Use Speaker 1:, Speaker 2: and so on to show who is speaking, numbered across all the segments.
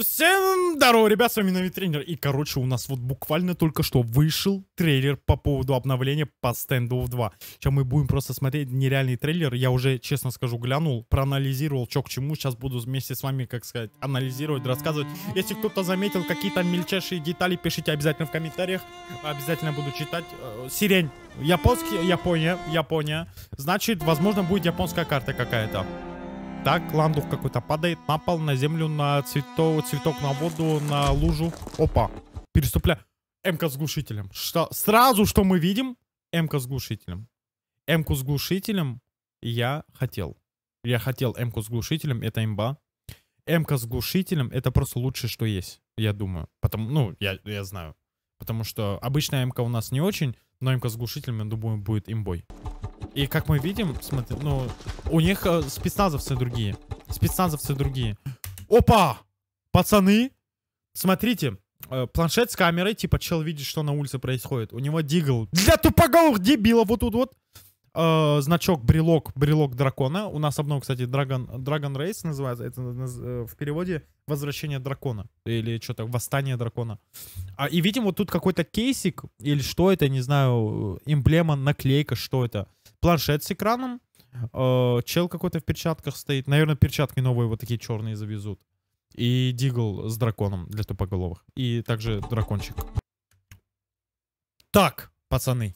Speaker 1: Всем здорово, ребят, с вами новый Тренер. И, короче, у нас вот буквально только что вышел трейлер по поводу обновления по Standoff 2. Сейчас мы будем просто смотреть нереальный трейлер. Я уже, честно скажу, глянул, проанализировал, что к чему. Сейчас буду вместе с вами, как сказать, анализировать, рассказывать. Если кто-то заметил какие-то мельчайшие детали, пишите обязательно в комментариях. Обязательно буду читать. Э, сирень. Японский, Япония, Япония. Значит, возможно, будет японская карта какая-то. Так, ландух какой-то падает на пол, на землю, на цветок, цветок на воду, на лужу. Опа, Переступля. МК с глушителем. Что? Сразу что мы видим? МК с глушителем. МК с глушителем я хотел. Я хотел МК с глушителем, это имба. МК с глушителем это просто лучшее, что есть, я думаю. Потому, ну, я, я знаю. Потому что обычная МК у нас не очень, но МК с глушителем, я думаю, будет имбой. И как мы видим, смотри, ну, у них э, спецназовцы другие. Спецназовцы другие. Опа! Пацаны! Смотрите, э, планшет с камерой, типа, чел видит, что на улице происходит. У него дигл. Для тупоголовых дебилов вот тут вот. Э, значок брелок, брелок дракона. У нас одно, кстати, Dragon, Dragon Race называется. Это э, в переводе возвращение дракона. Или что-то, восстание дракона. А, и видим вот тут какой-то кейсик. Или что это, не знаю, э, эмблема, наклейка, что это планшет с экраном, э, чел какой-то в перчатках стоит. Наверное, перчатки новые вот такие черные завезут. И дигл с драконом для тупоголовых. И также дракончик. Так, пацаны.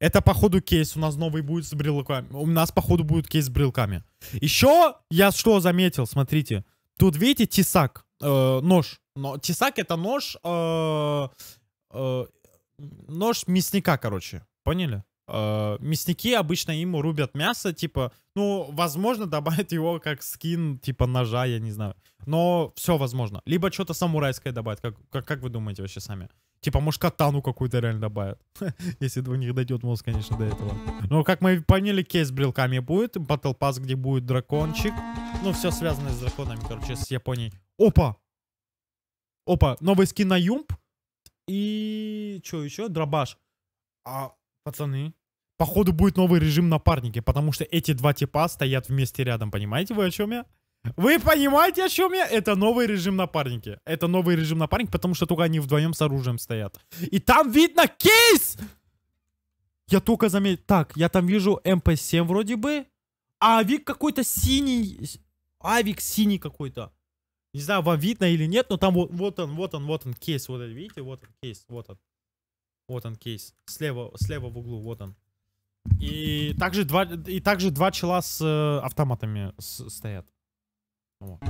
Speaker 1: Это, походу, кейс у нас новый будет с брелками. У нас, походу, будет кейс с брелками. Еще я что заметил, смотрите. Тут, видите, тесак, э, нож. Но, тесак это нож, э, э, нож мясника, короче. Поняли? э, мясники обычно ему рубят мясо, типа, ну, возможно, добавят его как скин, типа, ножа, я не знаю. Но все возможно. Либо что-то самурайское добавят, как, как, как вы думаете вообще сами? Типа, может, катану какую-то реально добавят. Если у них дойдет мозг, конечно, до этого. Ну, как мы поняли, кейс с брелками будет. Battle Pass, где будет дракончик. Ну, все связано с драконами, короче, с Японией. Опа! Опа, новый скин на Юмп. И что еще? Дробаш. А, пацаны, походу будет новый режим напарники, потому что эти два типа стоят вместе рядом, понимаете вы о чем я? Вы понимаете, о чем я? Это новый режим напарники. Это новый режим напарники, потому что только они вдвоем с оружием стоят. И там видно кейс! Я только заметил... Так, я там вижу МП-7 эм вроде бы. А авик какой-то синий... Авик синий какой-то. Не знаю, вам видно или нет, но там вот, вот он, вот он, вот он кейс. Вот, видите, вот он кейс, вот он. Вот он кейс. Слева, слева в углу, вот он. И также два, и также два чела с э, автоматами с, стоят. Вот.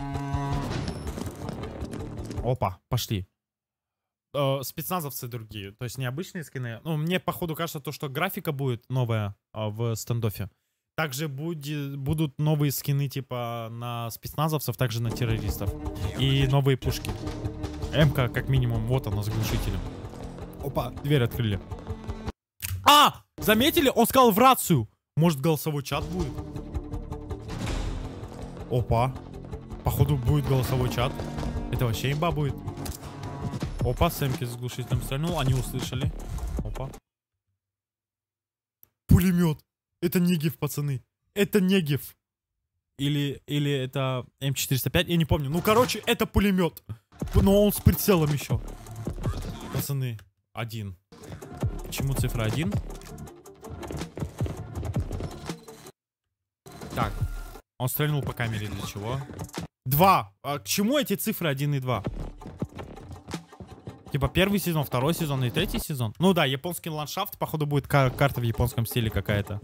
Speaker 1: Опа, пошли. Э, спецназовцы другие, то есть необычные скины. Ну, мне походу кажется, то, что графика будет новая э, в стендофе. Также будет, будут новые скины типа на спецназовцев, также на террористов. И новые пушки. МК как минимум, вот она с глушителем. Опа, дверь открыли. А! Заметили? Он сказал в рацию. Может, голосовой чат будет? Опа. Походу, будет голосовой чат. Это вообще имба будет. Опа, Сэмки с глушителем стрельнул. Они услышали. Опа. Пулемет. Это Негев, пацаны. Это Негев. Или, или это М405, я не помню. Ну, короче, это пулемет. Но он с прицелом еще. Пацаны, один. Почему цифра один? Так. Он стрельнул по камере для чего? Два. А к чему эти цифры 1 и 2? Типа первый сезон, второй сезон и третий сезон. Ну да, японский ландшафт, походу, будет кар карта в японском стиле какая-то.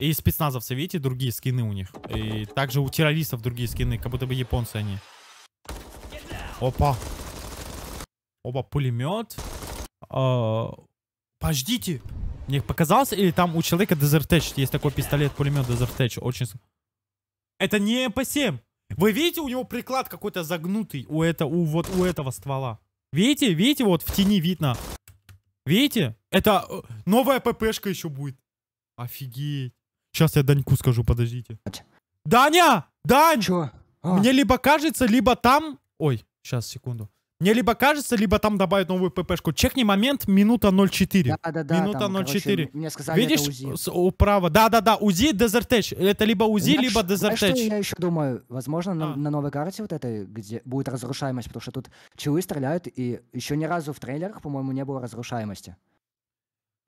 Speaker 1: И спецназовцы, видите, другие скины у них. И также у террористов другие скины, как будто бы японцы они. Опа. Опа, пулемет. А... Подождите. Мне показался, или там у человека Дезертеч, есть такой пистолет-пулемет Дезертеч, очень... Это не МП-7. Вы видите, у него приклад какой-то загнутый у, это, у, вот, у этого ствола. Видите? Видите? Вот в тени видно. Видите? Это э, новая ППшка еще будет. Офигеть. Сейчас я Даньку скажу, подождите. Даня! Дань! Чё? А? Мне либо кажется, либо там... Ой, сейчас, секунду. Мне либо кажется, либо там добавят новую ППшку. Чекни момент, минута 0.4. Да,
Speaker 2: да, да. Минута там, 0.4. Короче, мне сказали, Видишь, это УЗИ. С, управа. Да, да, да, УЗИ, Дезертеч. Это либо УЗИ, знаешь, либо что я еще думаю? Возможно, а. на, новой карте вот этой, где будет разрушаемость, потому что тут чилы стреляют, и еще ни разу в трейлерах, по-моему, не было разрушаемости.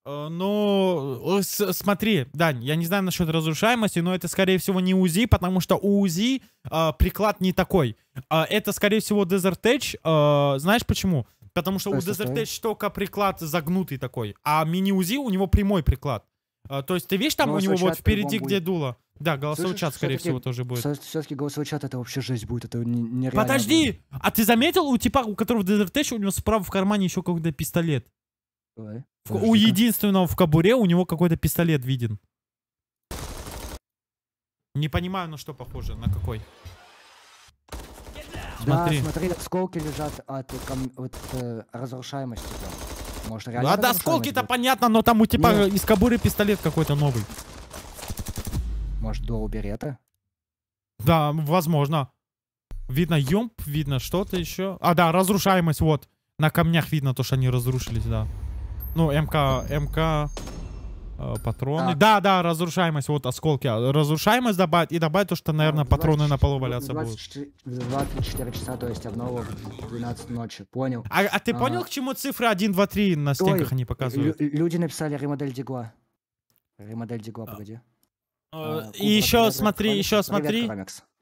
Speaker 1: Э, ну, э, смотри, Дань, я не знаю насчет разрушаемости, но это, скорее всего, не УЗИ, потому что у УЗИ э, приклад не такой. Э, это, скорее всего, Desert Edge. Э, знаешь почему? Потому что, у Desert Edge только приклад загнутый такой, а мини-УЗИ у него прямой приклад. Э, то есть ты видишь там голосовый ну, у него вот а впереди, где будет. дуло? Да, голосовой Слышишь, чат, скорее всего, тоже будет.
Speaker 2: Все-таки голосовой чат это вообще жесть будет, это нереально. Подожди! Будет. А ты
Speaker 1: заметил, у типа, у которого Desert Edge, у него справа в кармане еще какой-то пистолет?
Speaker 2: В, у
Speaker 1: единственного в кобуре у него какой-то пистолет виден. Не понимаю, на что похоже, на какой. Смотри. Да, смотри,
Speaker 2: осколки лежат от, от э, разрушаемости. Да. Может, реально Ладно, осколки-то
Speaker 1: понятно, но там у типа Нет. Ну. из кобуры пистолет какой-то новый.
Speaker 2: Может, до берета?
Speaker 1: Да, возможно. Видно юмп, видно что-то еще. А, да, разрушаемость, вот. На камнях видно то, что они разрушились, да. Ну, МК, МК, э, патроны. Так. Да, да, разрушаемость, вот осколки. Разрушаемость добавить и добавить то, что, наверное, 20, патроны на полу валяться 24,
Speaker 2: будут. 24 часа, то есть одного в 12 ночи, понял. А, а ты а, понял, к чему цифры 1, 2, 3 на стенках Ой, они показывают? люди написали ремодель Дигла. Ремодель Дигла, погоди. Э, а, и еще смотри, еще смотри.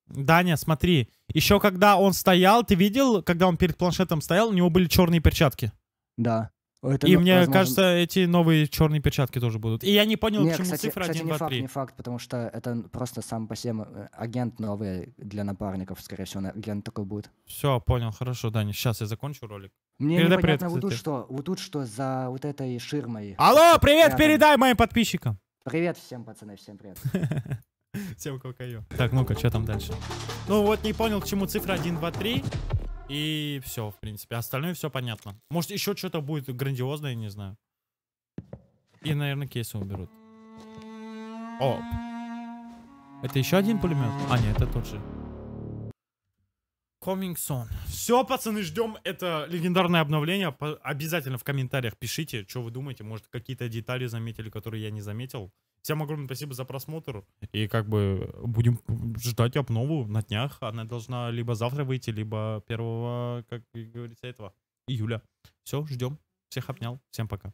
Speaker 1: Даня, смотри. Еще когда он стоял, ты видел, когда он перед планшетом стоял, у него были черные перчатки? Да. Это и мне возможно... кажется, эти новые черные перчатки тоже будут. И я не понял, Нет, почему кстати, цифра кстати, 1, 2, 3. не факт, не
Speaker 2: факт, потому что это просто сам по себе э, агент новый для напарников, скорее всего, агент такой будет.
Speaker 1: Все, понял, хорошо, Даня, сейчас я закончу ролик. Мне передай непонятно, привет, вот тут,
Speaker 2: что, вот тут что за вот этой ширмой. Алло, привет, рядом. передай моим подписчикам. Привет всем, пацаны, всем привет. Всем
Speaker 1: кокаю. Так, ну-ка, что там дальше? Ну вот, не понял, к чему цифра 1, 2, 3. И все, в принципе. Остальное все понятно. Может, еще что-то будет грандиозное, не знаю. И, наверное, кейсы уберут. О! Это еще один пулемет? А, нет, это тот же. Coming soon. Все, пацаны, ждем это легендарное обновление. По обязательно в комментариях пишите, что вы думаете. Может, какие-то детали заметили, которые я не заметил. Всем огромное спасибо за просмотр. И как бы будем ждать обнову на днях. Она должна либо завтра выйти, либо первого как говорится, этого июля. Все, ждем. Всех обнял. Всем пока.